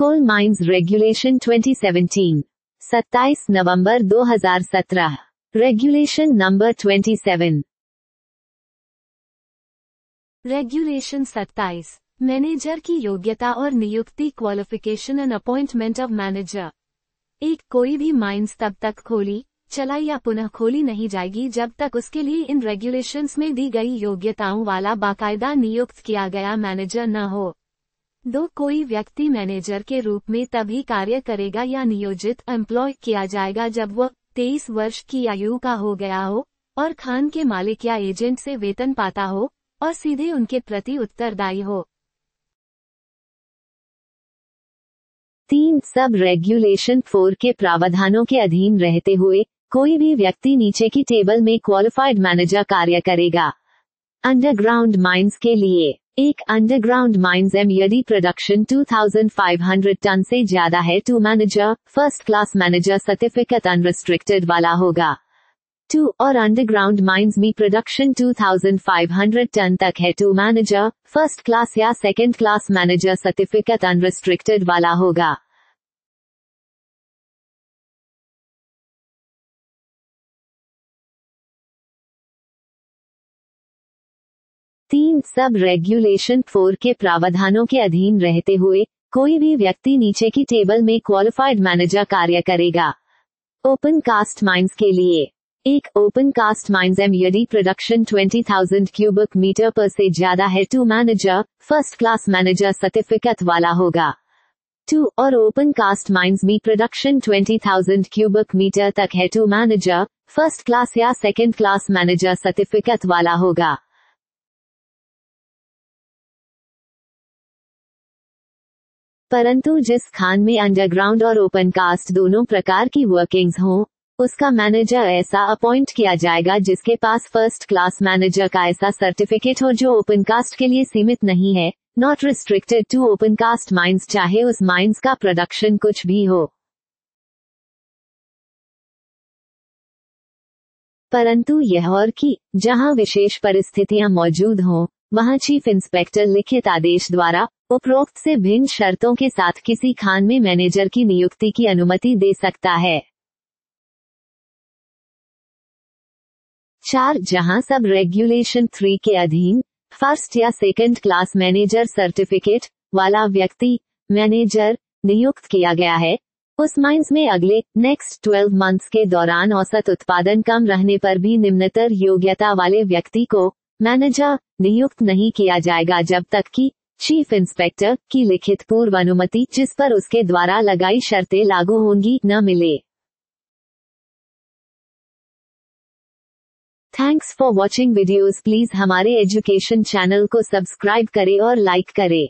कोल mines regulation 2017 27 नवंबर 2017 regulation number 27 regulation 27 manager की योग्यता और नियुक्ति qualification and appointment of manager एक कोई भी माइंस तब तक खोली चलाई या पुनः खोली नहीं जाएगी जब तक उसके लिए इन रेगुलेशंस में दी गई योग्यताओं वाला बाकायदा नियुक्त किया गया मैनेजर न हो दो कोई व्यक्ति मैनेजर के रूप में तभी कार्य करेगा या नियोजित एम्प्लॉय किया जाएगा जब वह तेईस वर्ष की आयु का हो गया हो और खान के मालिक या एजेंट से वेतन पाता हो और सीधे उनके प्रति उत्तरदायी हो तीन सब रेगुलेशन फोर के प्रावधानों के अधीन रहते हुए कोई भी व्यक्ति नीचे की टेबल में क्वालिफाइड मैनेजर कार्य करेगा अंडरग्राउंड माइंस के लिए एक अंडरग्राउंड माइंस एम यदि प्रोडक्शन 2500 टन से ज्यादा है टू manager first class manager certificate unrestricted वाला होगा टू और अंडरग्राउंड माइंस में प्रोडक्शन 2500 टन तक है टू मैनेजर फर्स्ट क्लास या second class manager certificate unrestricted वाला होगा तीन सब रेगुलेशन फोर के प्रावधानों के अधीन रहते हुए कोई भी व्यक्ति नीचे की टेबल में क्वालिफाइड मैनेजर कार्य करेगा ओपन कास्ट माइंस के लिए एक ओपन कास्ट माइंस एम यदि प्रोडक्शन 20,000 क्यूबिक मीटर पर से ज्यादा है टू manager first class manager certificate वाला होगा टू और ओपन कास्ट माइंस में प्रोडक्शन 20,000 क्यूबिक मीटर तक है टू मैनेजर फर्स्ट क्लास या सेकेंड क्लास मैनेजर सर्टिफिकेट वाला होगा परंतु जिस खान में अंडरग्राउंड और ओपन कास्ट दोनों प्रकार की वर्किंग्स हो उसका मैनेजर ऐसा अपॉइंट किया जाएगा जिसके पास फर्स्ट क्लास मैनेजर का ऐसा सर्टिफिकेट हो जो ओपन कास्ट के लिए सीमित नहीं है not restricted to open cast mines चाहे उस माइंस का प्रोडक्शन कुछ भी हो परंतु यह और कि जहां विशेष परिस्थितियां मौजूद हों वहां चीफ इंस्पेक्टर लिखित आदेश द्वारा उपरोक्त से भिन्न शर्तों के साथ किसी खान में मैनेजर की नियुक्ति की अनुमति दे सकता है चार जहां सब रेगुलेशन थ्री के अधीन फर्स्ट या सेकंड क्लास मैनेजर सर्टिफिकेट वाला व्यक्ति मैनेजर नियुक्त किया गया है उस माइंस में अगले नेक्स्ट ट्वेल्व मंथ्स के दौरान औसत उत्पादन कम रहने पर भी निम्नतर योग्यता वाले व्यक्ति को मैनेजर नियुक्त नहीं किया जाएगा जब तक कि चीफ इंस्पेक्टर की लिखित पूर्व अनुमति जिस पर उसके द्वारा लगाई शर्तें लागू होंगी न मिले thanks for watching videos please हमारे एजुकेशन चैनल को सब्सक्राइब करें और लाइक करें